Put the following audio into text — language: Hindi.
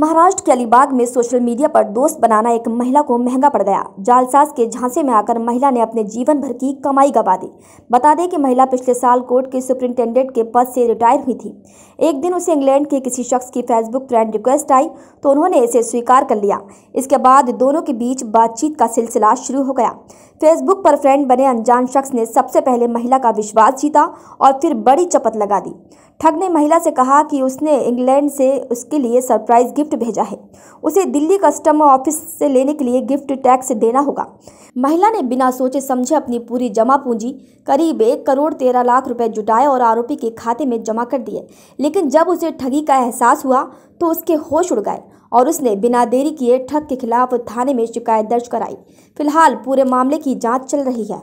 महाराष्ट्र के अलीबाग में सोशल मीडिया पर दोस्त बनाना एक महिला को महंगा पड़ गया जालसाज के झांसे में आकर महिला ने अपने जीवन भर की कमाई गवा दी बता दें कि महिला पिछले साल कोर्ट के सुप्रिंटेंडेंट के पद से रिटायर हुई थी एक दिन उसे इंग्लैंड के किसी शख्स की फेसबुक फ्रेंड रिक्वेस्ट आई तो उन्होंने इसे स्वीकार कर लिया इसके बाद दोनों के बीच बातचीत का सिलसिला शुरू हो गया फेसबुक पर फ्रेंड बने अनजान शख्स ने सबसे पहले महिला का विश्वास जीता और फिर बड़ी चपत लगा दी ठग ने महिला से कहा कि उसने इंग्लैंड से उसके लिए सरप्राइज गिफ्ट भेजा है उसे दिल्ली कस्टम ऑफिस से लेने के लिए गिफ्ट टैक्स देना होगा महिला ने बिना सोचे समझे अपनी पूरी जमा पूंजी करीब एक करोड़ तेरह लाख रुपए जुटाए और आरोपी के खाते में जमा कर दिए लेकिन जब उसे ठगी का एहसास हुआ तो उसके होश उड़ गए और उसने बिना देरी किए ठग के खिलाफ थाने में शिकायत दर्ज कराई फिलहाल पूरे मामले की जाँच चल रही है